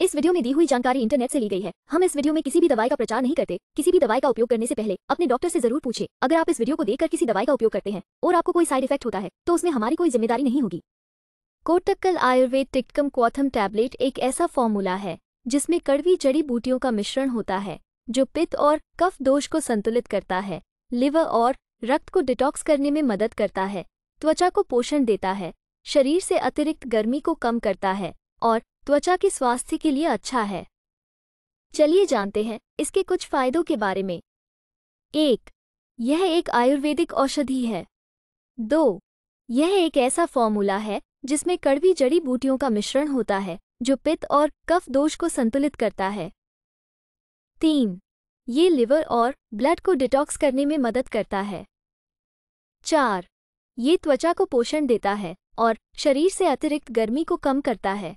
इस वीडियो में दी हुई जानकारी इंटरनेट से ली गई है हम इस वीडियो में किसी भी दवाई का प्रचार नहीं करते किसी भी दवाई का उपयोग करने से पहले अपने डॉक्टर से जरूर पूछे अगर आप इस वीडियो को देखकर किसी दवाई का उपयोग करते हैं और आपको कोई साइड इफेक्ट होता है तो उसमें हमारी कोई जिम्मेदारी नहीं होगी कोटक्कल आयुर्वेद टिक्कम क्वाथम टैबलेट एक ऐसा फॉर्मूला है जिसमें कड़वी जड़ी बूटियों का मिश्रण होता है जो पित्त और कफ दोष को संतुलित करता है लिवर और रक्त को डिटॉक्स करने में मदद करता है त्वचा को पोषण देता है शरीर से अतिरिक्त गर्मी को कम करता है और त्वचा के स्वास्थ्य के लिए अच्छा है चलिए जानते हैं इसके कुछ फायदों के बारे में एक यह एक आयुर्वेदिक औषधि है दो यह एक ऐसा फॉर्मूला है जिसमें कड़वी जड़ी बूटियों का मिश्रण होता है जो पित्त और कफ दोष को संतुलित करता है तीन ये लिवर और ब्लड को डिटॉक्स करने में मदद करता है चार ये त्वचा को पोषण देता है और शरीर से अतिरिक्त गर्मी को कम करता है